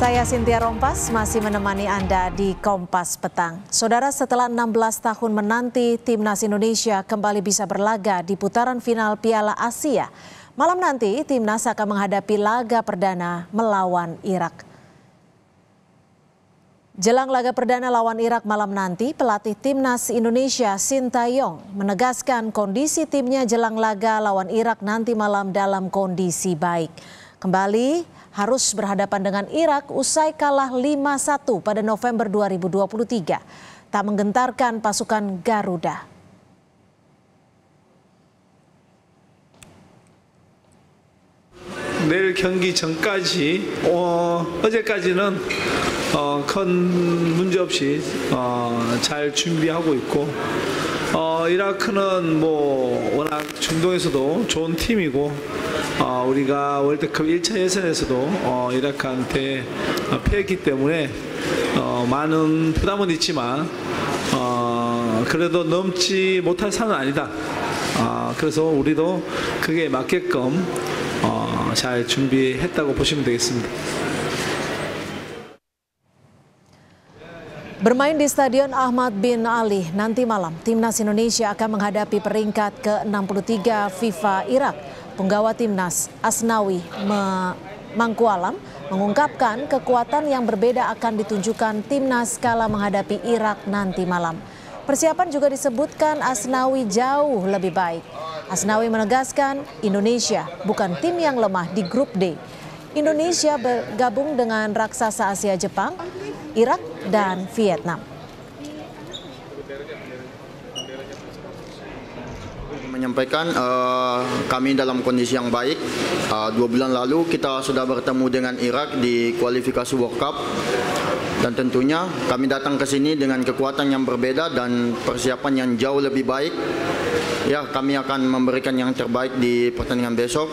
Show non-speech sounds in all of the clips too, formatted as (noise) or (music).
Saya Sintia Rompas masih menemani Anda di Kompas Petang. Saudara setelah 16 tahun menanti timnas Indonesia kembali bisa berlaga di putaran final Piala Asia. Malam nanti timnas akan menghadapi laga perdana melawan Irak. Jelang laga perdana lawan Irak malam nanti, pelatih timnas Indonesia Sinta Yong, menegaskan kondisi timnya jelang laga lawan Irak nanti malam dalam kondisi baik. Kembali harus berhadapan dengan Irak usai kalah 5-1 pada November 2023. Tak menggentarkan pasukan Garuda. 경기 전까지 어제까지는 어, 큰 문제 없이 어, 잘 준비하고 있고 어, 이라크는 뭐 워낙 중동에서도 좋은 팀이고 어, 우리가 월드컵 1차 예선에서도 어, 이라크한테 패했기 때문에 어, 많은 부담은 있지만 어, 그래도 넘지 못할 상은 아니다. 어, 그래서 우리도 그게 맞게끔 어, 잘 준비했다고 보시면 되겠습니다. Bermain di Stadion Ahmad bin Ali nanti malam, timnas Indonesia akan menghadapi peringkat ke-63 FIFA Irak. Penggawa timnas Asnawi me Mangkualam mengungkapkan kekuatan yang berbeda akan ditunjukkan timnas kala menghadapi Irak nanti malam. Persiapan juga disebutkan Asnawi jauh lebih baik. Asnawi menegaskan Indonesia bukan tim yang lemah di grup D. Indonesia bergabung dengan raksasa Asia Jepang, Irak, dan Vietnam. menyampaikan uh, kami dalam kondisi yang baik. Uh, dua bulan lalu kita sudah bertemu dengan Irak di kualifikasi World Cup dan tentunya kami datang ke sini dengan kekuatan yang berbeda dan persiapan yang jauh lebih baik. Ya, kami akan memberikan yang terbaik di pertandingan besok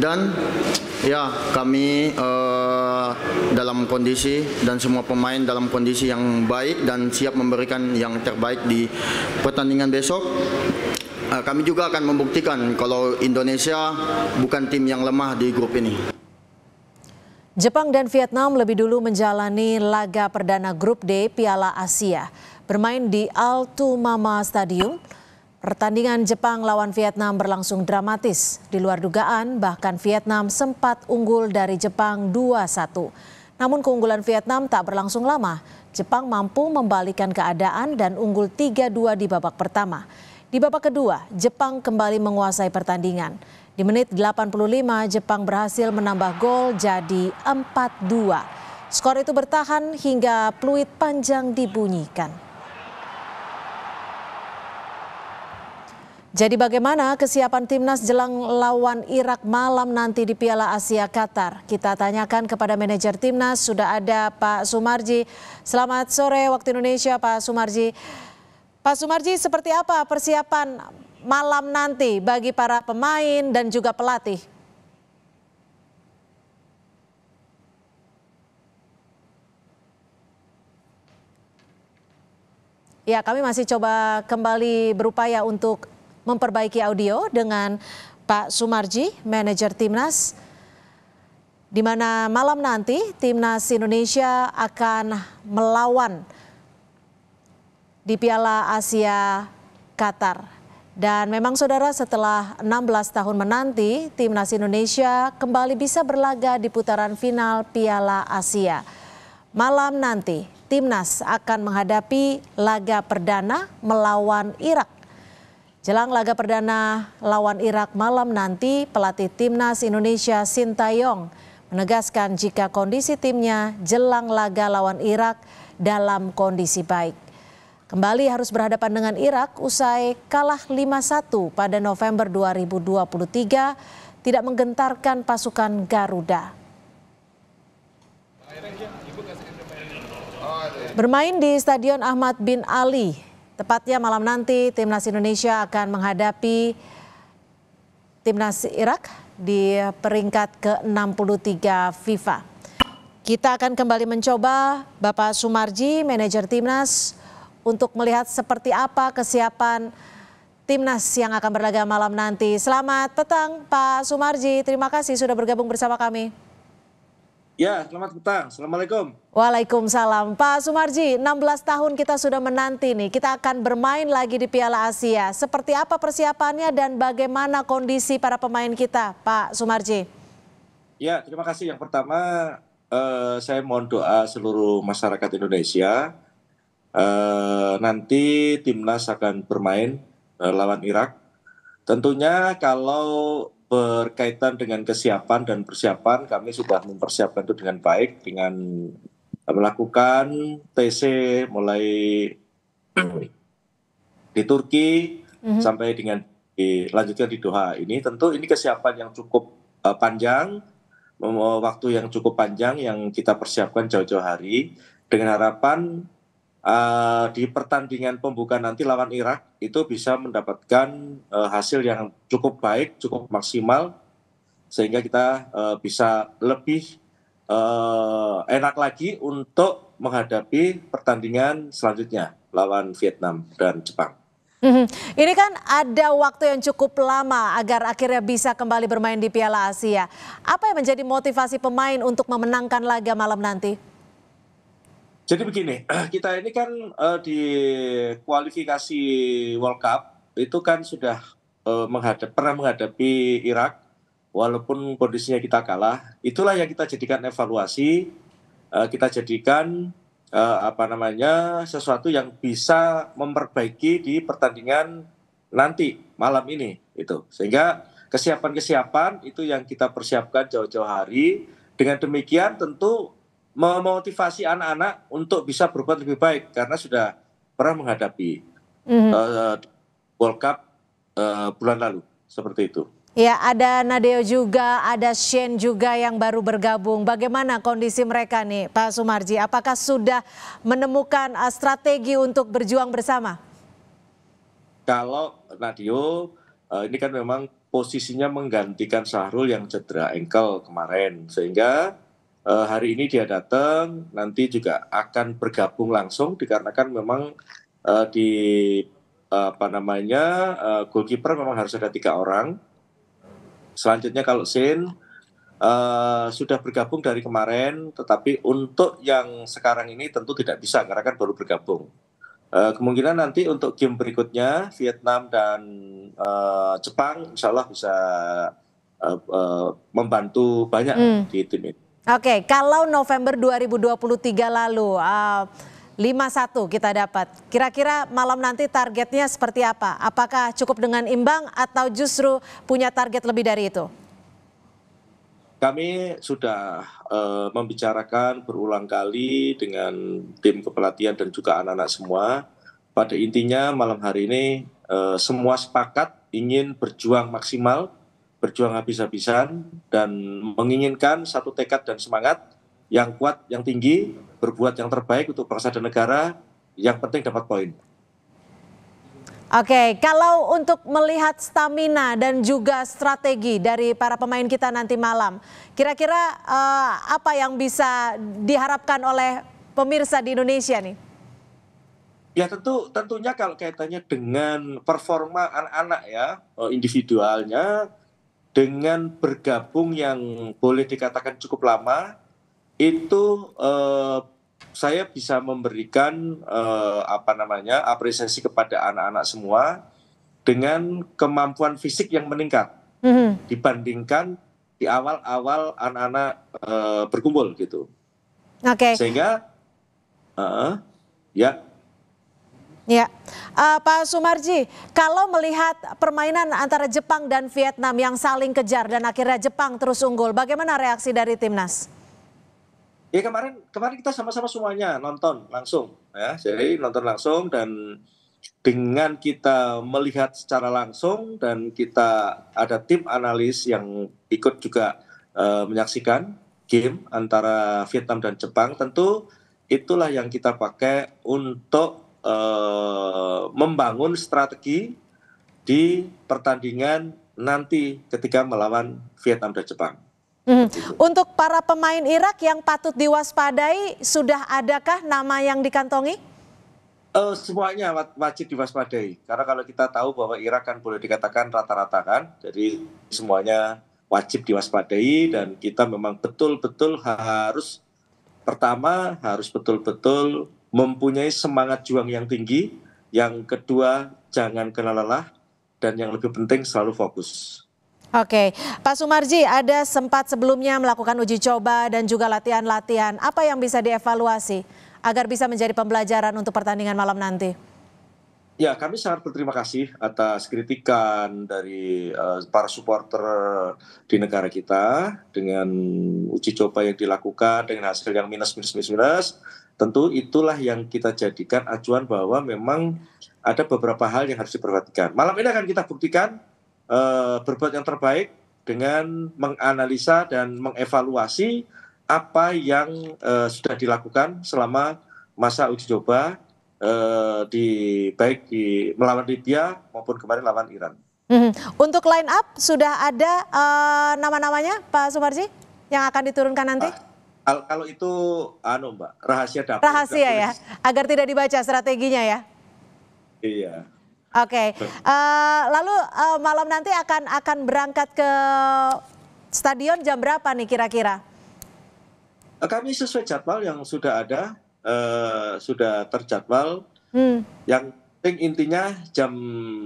dan ya kami uh, Eh, dalam kondisi dan semua pemain dalam kondisi yang baik dan siap memberikan yang terbaik di pertandingan besok eh, kami juga akan membuktikan kalau Indonesia bukan tim yang lemah di grup ini. Jepang dan Vietnam lebih dulu menjalani laga perdana Grup D Piala Asia. Bermain di Altumama Stadium, Pertandingan Jepang lawan Vietnam berlangsung dramatis. Di luar dugaan, bahkan Vietnam sempat unggul dari Jepang 2-1. Namun keunggulan Vietnam tak berlangsung lama. Jepang mampu membalikan keadaan dan unggul 3-2 di babak pertama. Di babak kedua, Jepang kembali menguasai pertandingan. Di menit 85, Jepang berhasil menambah gol jadi 4-2. Skor itu bertahan hingga peluit panjang dibunyikan. Jadi bagaimana kesiapan timnas jelang lawan Irak malam nanti di Piala Asia Qatar? Kita tanyakan kepada manajer timnas, sudah ada Pak Sumarji. Selamat sore waktu Indonesia Pak Sumarji. Pak Sumarji, seperti apa persiapan malam nanti bagi para pemain dan juga pelatih? Ya, kami masih coba kembali berupaya untuk memperbaiki audio dengan Pak Sumarji, manajer timnas. Di mana malam nanti timnas Indonesia akan melawan di Piala Asia Qatar. Dan memang saudara setelah 16 tahun menanti, timnas Indonesia kembali bisa berlaga di putaran final Piala Asia. Malam nanti, timnas akan menghadapi laga perdana melawan Irak Jelang laga perdana lawan Irak malam nanti, pelatih timnas Indonesia Sintayong menegaskan jika kondisi timnya jelang laga lawan Irak dalam kondisi baik. Kembali harus berhadapan dengan Irak usai kalah 5-1 pada November 2023 tidak menggentarkan pasukan Garuda. Bermain di Stadion Ahmad bin Ali, Tepatnya malam nanti timnas Indonesia akan menghadapi timnas Irak di peringkat ke-63 FIFA. Kita akan kembali mencoba Bapak Sumarji, manajer timnas, untuk melihat seperti apa kesiapan timnas yang akan berlaga malam nanti. Selamat petang Pak Sumarji, terima kasih sudah bergabung bersama kami. Ya, selamat petang. Assalamualaikum. Waalaikumsalam. Pak Sumarji, 16 tahun kita sudah menanti nih. Kita akan bermain lagi di Piala Asia. Seperti apa persiapannya dan bagaimana kondisi para pemain kita, Pak Sumarji? Ya, terima kasih. Yang pertama, eh, saya mohon doa seluruh masyarakat Indonesia. Eh, nanti timnas akan bermain eh, lawan Irak. Tentunya kalau berkaitan dengan kesiapan dan persiapan kami sudah mempersiapkan itu dengan baik dengan melakukan TC mulai di Turki mm-hmm. sampai dengan dilanjutkan di Doha ini tentu ini kesiapan yang cukup eh, panjang waktu yang cukup panjang yang kita persiapkan jauh-jauh hari dengan harapan uh, di pertandingan pembuka nanti lawan Irak itu bisa mendapatkan uh, hasil yang cukup baik, cukup maksimal sehingga kita uh, bisa lebih uh, enak lagi untuk menghadapi pertandingan selanjutnya lawan Vietnam dan Jepang. Mhm. Ini kan ada waktu yang cukup lama agar akhirnya bisa kembali bermain di Piala Asia. Apa yang menjadi motivasi pemain untuk memenangkan laga malam nanti? Jadi begini, (clears throat) kita ini kan uh, di kualifikasi World Cup itu kan sudah uh, menghadap pernah menghadapi Irak walaupun kondisinya kita kalah. Itulah yang kita jadikan evaluasi, uh, kita jadikan uh, apa namanya sesuatu yang bisa memperbaiki di pertandingan nanti malam ini itu. Sehingga kesiapan-kesiapan itu yang kita persiapkan jauh-jauh hari. Dengan demikian tentu memotivasi anak-anak untuk bisa berbuat lebih baik karena sudah pernah menghadapi mm-hmm. uh, World Cup uh, bulan lalu seperti itu. Ya, ada Nadeo juga, ada Shane juga yang baru bergabung. Bagaimana kondisi mereka nih, Pak Sumarji? Apakah sudah menemukan eh, strategi untuk berjuang bersama? Kalau Nadeo ini kan memang posisinya menggantikan Sahrul yang cedera engkel kemarin, sehingga uh, hari ini dia datang, nanti juga akan bergabung langsung dikarenakan memang uh, di uh, apa namanya uh, goalkeeper memang harus ada tiga orang. Selanjutnya kalau Sin uh, sudah bergabung dari kemarin, tetapi untuk yang sekarang ini tentu tidak bisa karena kan baru bergabung. Uh, kemungkinan nanti untuk game berikutnya Vietnam dan uh, Jepang, insya Allah bisa uh, uh, membantu banyak mm. di tim ini. Oke, kalau November 2023 lalu uh, eh, 5-1 kita dapat. Kira-kira malam nanti targetnya seperti apa? Apakah cukup dengan imbang atau justru punya target lebih dari itu? Kami sudah uh, membicarakan berulang kali dengan tim kepelatihan dan juga anak-anak semua. Pada intinya malam hari ini uh, semua sepakat ingin berjuang maksimal berjuang habis-habisan dan menginginkan satu tekad dan semangat yang kuat, yang tinggi, berbuat yang terbaik untuk bangsa dan negara, yang penting dapat poin. Oke, kalau untuk melihat stamina dan juga strategi dari para pemain kita nanti malam, kira-kira uh, apa yang bisa diharapkan oleh pemirsa di Indonesia nih? Ya tentu tentunya kalau kaitannya dengan performa anak-anak ya eh, individualnya dengan bergabung yang boleh dikatakan cukup lama itu eh, saya bisa memberikan eh, apa namanya apresiasi kepada anak-anak semua dengan kemampuan fisik yang meningkat mm -hmm. dibandingkan di awal-awal anak-anak eh, berkumpul gitu. Oke. Okay. Sehingga uh, ya Ya, uh, Pak Sumarji, kalau melihat permainan antara Jepang dan Vietnam yang saling kejar dan akhirnya Jepang terus unggul, bagaimana reaksi dari timnas? Ya kemarin kemarin kita sama-sama semuanya nonton langsung, ya. Jadi nonton langsung dan dengan kita melihat secara langsung dan kita ada tim analis yang ikut juga uh, menyaksikan game antara Vietnam dan Jepang, tentu itulah yang kita pakai untuk Eh, membangun strategi di pertandingan nanti ketika melawan Vietnam dan Jepang. Hmm. Untuk para pemain Irak yang patut diwaspadai, sudah adakah nama yang dikantongi? Uh, semuanya wajib diwaspadai karena kalau kita tahu bahwa Irak kan boleh dikatakan rata-rata kan, jadi semuanya wajib diwaspadai dan kita memang betul-betul harus pertama harus betul-betul mempunyai semangat juang yang tinggi, yang kedua jangan kena lelah, dan yang lebih penting selalu fokus. Oke, Pak Sumarji ada sempat sebelumnya melakukan uji coba dan juga latihan-latihan. Apa yang bisa dievaluasi agar bisa menjadi pembelajaran untuk pertandingan malam nanti? Ya, kami sangat berterima kasih atas kritikan dari uh, para supporter di negara kita dengan uji coba yang dilakukan dengan hasil yang minus minus minus minus. Tentu itulah yang kita jadikan acuan bahwa memang ada beberapa hal yang harus diperhatikan. Malam ini akan kita buktikan uh, berbuat yang terbaik dengan menganalisa dan mengevaluasi apa yang uh, sudah dilakukan selama masa uji coba eh, di baik di melawan Libya maupun kemarin lawan Iran. Mhm. Untuk line up sudah ada uh, nama-namanya Pak Suparji yang akan diturunkan nanti? Ah, kalau itu anu Mbak, rahasia dapur. Rahasia dapur. ya, agar tidak dibaca strateginya ya. Iya. Oke. Okay. Uh, eh, lalu uh, malam nanti akan akan berangkat ke stadion jam berapa nih kira-kira? Kami sesuai jadwal yang sudah ada Eh, sudah terjadwal. Hmm. Yang penting intinya jam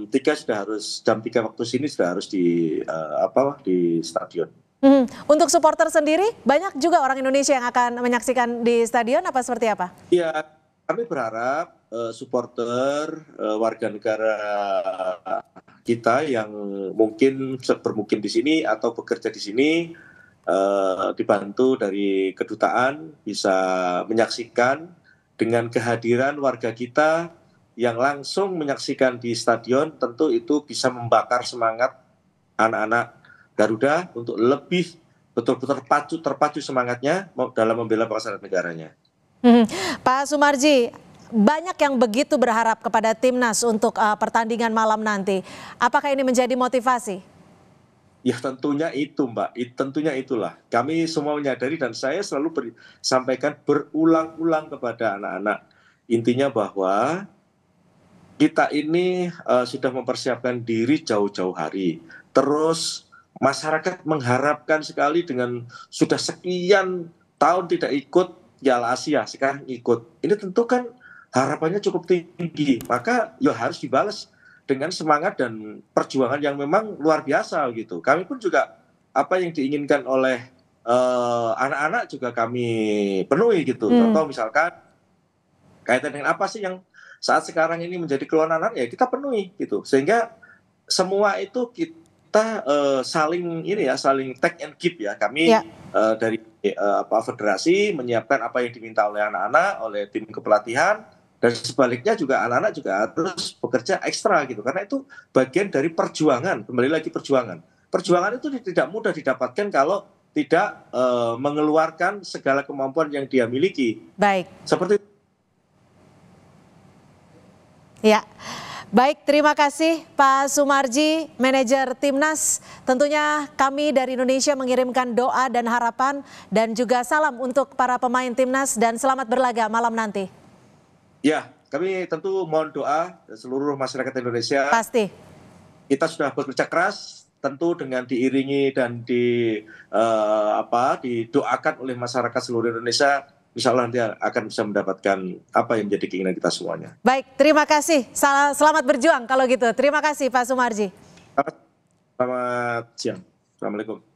3 sudah harus jam 3 waktu sini sudah harus di uh, apa di stadion. Hmm. Untuk supporter sendiri banyak juga orang Indonesia yang akan menyaksikan di stadion apa seperti apa? Iya, kami berharap uh, supporter uh, warga negara kita yang mungkin bermukim di sini atau bekerja di sini Eh, dibantu dari kedutaan bisa menyaksikan dengan kehadiran warga kita yang langsung menyaksikan di stadion tentu itu bisa membakar semangat anak-anak Garuda untuk lebih betul-betul terpacu terpacu semangatnya dalam membela bangsa dan negaranya. Hmm. Pak Sumarji, banyak yang begitu berharap kepada timnas untuk uh, pertandingan malam nanti. Apakah ini menjadi motivasi? Ya tentunya itu Mbak, tentunya itulah. Kami semua menyadari dan saya selalu ber, sampaikan berulang-ulang kepada anak-anak. Intinya bahwa kita ini uh, sudah mempersiapkan diri jauh-jauh hari. Terus masyarakat mengharapkan sekali dengan sudah sekian tahun tidak ikut Piala Asia, sekarang ikut. Ini tentu kan harapannya cukup tinggi, maka ya harus dibalas dengan semangat dan perjuangan yang memang luar biasa gitu. Kami pun juga apa yang diinginkan oleh eh, anak-anak uh, juga kami penuhi gitu. Hmm. Contoh misalkan kaitan dengan apa sih yang saat sekarang ini menjadi keluhan anak ya kita penuhi gitu. Sehingga semua itu kita uh, saling ini ya saling tag and give ya. Kami ya. Uh, dari uh, apa federasi menyiapkan apa yang diminta oleh anak-anak, oleh tim kepelatihan dan sebaliknya juga anak-anak juga harus bekerja ekstra gitu karena itu bagian dari perjuangan, kembali lagi perjuangan. Perjuangan itu tidak mudah didapatkan kalau tidak e, mengeluarkan segala kemampuan yang dia miliki. Baik. Seperti Ya. Baik, terima kasih Pak Sumarji, manajer Timnas. Tentunya kami dari Indonesia mengirimkan doa dan harapan dan juga salam untuk para pemain Timnas dan selamat berlaga malam nanti. Ya, kami tentu mohon doa seluruh masyarakat Indonesia. Pasti. Kita sudah bekerja keras, tentu dengan diiringi dan di uh, apa didoakan oleh masyarakat seluruh Indonesia. Insya Allah dia akan bisa mendapatkan apa yang menjadi keinginan kita semuanya. Baik, terima kasih. Sel selamat berjuang kalau gitu. Terima kasih Pak Sumarji. Selamat, selamat siang. Assalamualaikum.